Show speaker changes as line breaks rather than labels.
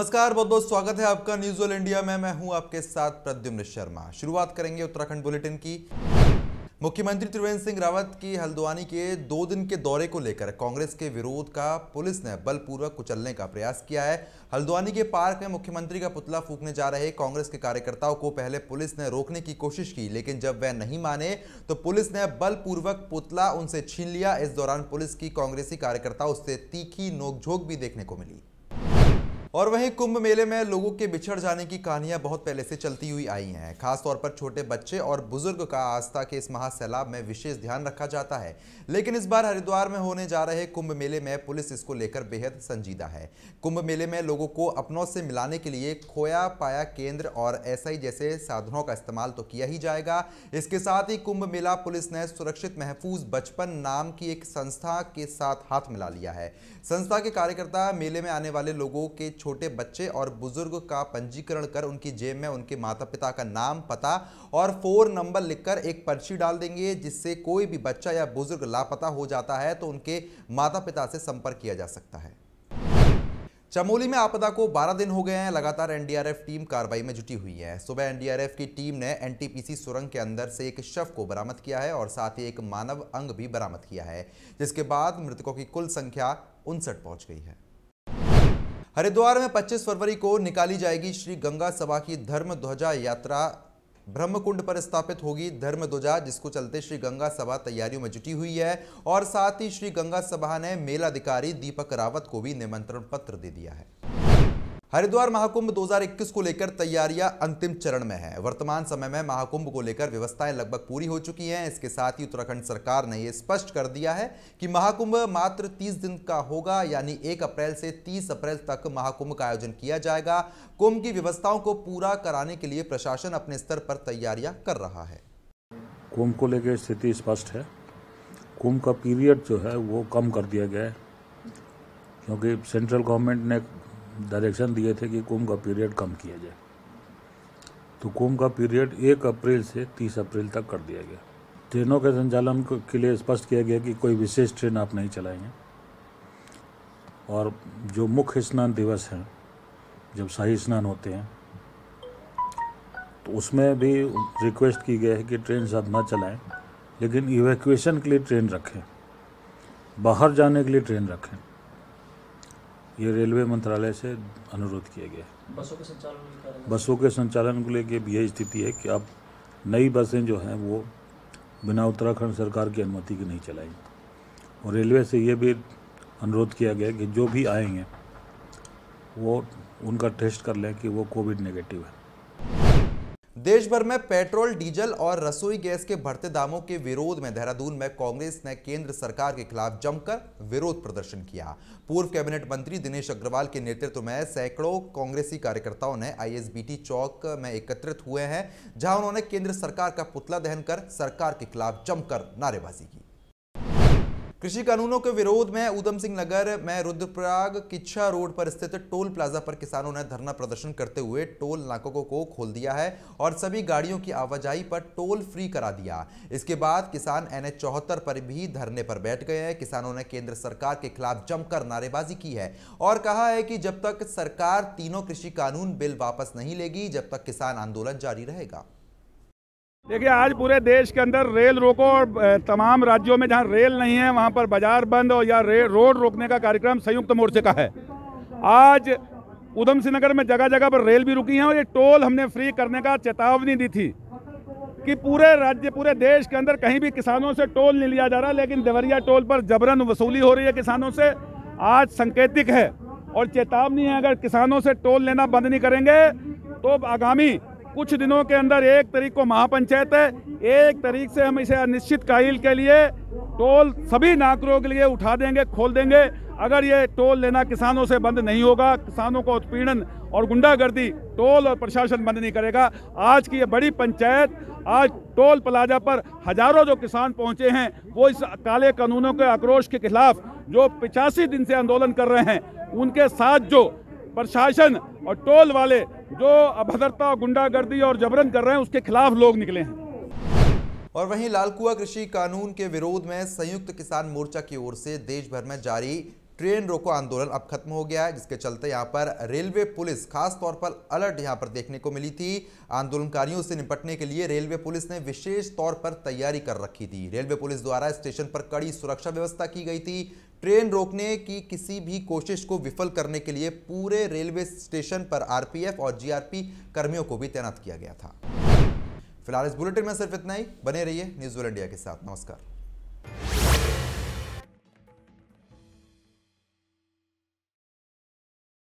नमस्कार बहुत बहुत स्वागत है आपका न्यूज ऑल इंडिया में मैं हूं आपके साथ प्रद्युम्न शर्मा शुरुआत करेंगे उत्तराखंड बुलेटिन की मुख्यमंत्री त्रिवेंद्र सिंह रावत की हल्द्वानी के दो दिन के दौरे को लेकर कांग्रेस के विरोध का पुलिस ने बलपूर्वक कुचलने का प्रयास किया है हल्द्वानी के पार्क में मुख्यमंत्री का पुतला फूकने जा रहे कांग्रेस के कार्यकर्ताओं को पहले पुलिस ने रोकने की कोशिश की लेकिन जब वह नहीं माने तो पुलिस ने बलपूर्वक पुतला उनसे छीन लिया इस दौरान पुलिस की कांग्रेसी कार्यकर्ताओं से तीखी नोकझोंक भी देखने को मिली और वहीं कुंभ मेले में लोगों के बिछड़ जाने की कहानियां बहुत पहले से चलती हुई आई हैं खासतौर पर छोटे बच्चे और बुजुर्ग का आस्था के इस महासैलाब में विशेष ध्यान रखा जाता है लेकिन इस बार हरिद्वार में होने जा रहे कुंभ मेले में पुलिस इसको लेकर बेहद संजीदा है कुंभ मेले में लोगों को अपनों से मिलाने के लिए खोया पाया केंद्र और एस जैसे साधनों का इस्तेमाल तो किया ही जाएगा इसके साथ ही कुंभ मेला पुलिस ने सुरक्षित महफूज बचपन नाम की एक संस्था के साथ हाथ मिला लिया है संस्था के कार्यकर्ता मेले में आने वाले लोगों के छोटे बच्चे और बुजुर्ग का पंजीकरण कर उनकी जेब में उनके माता पिता का नाम पता और फोन नंबर लिखकर एक पर्ची डाल देंगे जिससे कोई भी बच्चा या बुजुर्ग लापता हो जाता है तो उनके माता पिता से संपर्क किया जा सकता है चमोली में आपदा को 12 दिन हो गए हैं लगातार एनडीआरएफ टीम कार्रवाई में जुटी हुई है सुबह एनडीआरएफ की टीम ने एनटीपीसी सुरंग के अंदर से एक शव को बरामद किया है और साथ ही एक मानव अंग भी बरामद किया है जिसके बाद मृतकों की कुल संख्या उनसठ पहुंच गई है हरिद्वार में 25 फरवरी को निकाली जाएगी श्री गंगा सभा की धर्म ध्वजा यात्रा ब्रह्मकुंड पर स्थापित होगी धर्म ध्वजा जिसको चलते श्री गंगा सभा तैयारियों में जुटी हुई है और साथ ही श्री गंगा सभा ने मेलाधिकारी दीपक रावत को भी निमंत्रण पत्र दे दिया है हरिद्वार महाकुंभ 2021 को लेकर तैयारियां अंतिम चरण में है वर्तमान समय में महाकुंभ को लेकर व्यवस्थाएं लगभग पूरी हो चुकी हैं इसके साथ ही उत्तराखंड सरकार ने यह स्पष्ट कर दिया है कि महाकुंभ मात्र 30 दिन का होगा यानी 1 अप्रैल से 30 अप्रैल तक महाकुंभ का आयोजन किया जाएगा कुंभ की व्यवस्थाओं को पूरा कराने के लिए प्रशासन अपने स्तर पर तैयारियां कर रहा है
कुंभ को लेकर स्थिति स्पष्ट है कुंभ का पीरियड जो है वो कम कर दिया गया है क्योंकि सेंट्रल गवर्नमेंट ने डायरेक्शन दिए थे कि कुंभ का पीरियड कम किया जाए तो कुंभ का पीरियड एक अप्रैल से तीस अप्रैल तक कर दिया गया ट्रेनों के संचालन के लिए स्पष्ट किया गया कि कोई विशेष ट्रेन आप नहीं चलाएंगे और जो मुख्य स्नान दिवस हैं जब शाही स्नान होते हैं तो उसमें भी रिक्वेस्ट की गई है कि ट्रेन साथ ना चलाएं लेकिन इवैक्यूएशन के लिए ट्रेन रखें बाहर जाने के लिए ट्रेन रखें ये रेलवे मंत्रालय से अनुरोध किया गया बसों के संचालन बसों के संचालन को लेकर भी यही स्थिति है कि अब नई बसें जो हैं वो बिना उत्तराखंड सरकार की अनुमति के नहीं चलाएंगी और रेलवे से ये भी अनुरोध किया गया कि जो भी आएंगे वो उनका टेस्ट कर लें कि वो कोविड नेगेटिव है
देश भर में पेट्रोल डीजल और रसोई गैस के बढ़ते दामों के विरोध में देहरादून में कांग्रेस ने केंद्र सरकार के खिलाफ जमकर विरोध प्रदर्शन किया पूर्व कैबिनेट मंत्री दिनेश अग्रवाल के नेतृत्व में सैकड़ों कांग्रेसी कार्यकर्ताओं ने आईएसबीटी चौक में एकत्रित हुए हैं जहां उन्होंने केंद्र सरकार का पुतला दहन कर सरकार के खिलाफ जमकर नारेबाजी की कृषि कानूनों के विरोध में उधम सिंह नगर में रुद्रप्रयाग किच्छा रोड पर स्थित टोल प्लाजा पर किसानों ने धरना प्रदर्शन करते हुए टोल नाकों को खोल दिया है और सभी गाड़ियों की आवाजाही पर टोल फ्री करा दिया इसके बाद किसान एन एच पर भी धरने पर बैठ गए हैं किसानों ने केंद्र सरकार के खिलाफ जमकर नारेबाजी की है और कहा है कि जब तक सरकार तीनों कृषि कानून बिल वापस नहीं लेगी जब तक किसान आंदोलन जारी रहेगा देखिए आज पूरे
देश के अंदर रेल रोको और तमाम राज्यों में जहाँ रेल नहीं है वहाँ पर बाजार बंद और या रे, रोड रोकने का कार्यक्रम संयुक्त मोर्चे का है आज उधम सिंह नगर में जगह जगह पर रेल भी रुकी है और ये टोल हमने फ्री करने का चेतावनी दी थी कि पूरे राज्य पूरे देश के अंदर कहीं भी किसानों से टोल नहीं लिया जा रहा लेकिन देवरिया टोल पर जबरन वसूली हो रही है किसानों से आज संकेतिक है और चेतावनी है अगर किसानों से टोल लेना बंद नहीं करेंगे तो आगामी कुछ दिनों के अंदर एक तरीक को महापंचायत है एक तरीक से हम इसे अनिश्चित काल के लिए टोल सभी नागरिकों के लिए उठा देंगे खोल देंगे अगर ये टोल लेना किसानों से बंद नहीं होगा किसानों को उत्पीड़न और गुंडागर्दी टोल और प्रशासन बंद नहीं करेगा आज की ये बड़ी पंचायत आज टोल प्लाजा पर हजारों जो किसान पहुंचे हैं वो इस काले कानूनों के आक्रोश के खिलाफ जो पिचासी दिन से आंदोलन कर रहे हैं उनके साथ जो प्रशासन और टोल वाले जो अभद्रता गुंडागर्दी और जबरन
कर रहे हैं उसके खिलाफ लोग निकले हैं और वहीं लालकुआ कृषि कानून के विरोध में संयुक्त किसान मोर्चा की ओर से देश भर में जारी ट्रेन रोको आंदोलन अब खत्म हो गया है जिसके चलते यहाँ पर रेलवे पुलिस खास तौर पर अलर्ट यहाँ पर देखने को मिली थी आंदोलनकारियों से निपटने के लिए रेलवे पुलिस ने विशेष तौर पर तैयारी कर रखी थी रेलवे पुलिस द्वारा स्टेशन पर कड़ी सुरक्षा व्यवस्था की गई थी ट्रेन रोकने की किसी भी कोशिश को विफल करने के लिए पूरे रेलवे स्टेशन पर आरपीएफ और जीआरपी कर्मियों को भी तैनात किया गया था फिलहाल इस बुलेटिन में सिर्फ इतना ही बने रहिए न्यूज इंडिया के साथ नमस्कार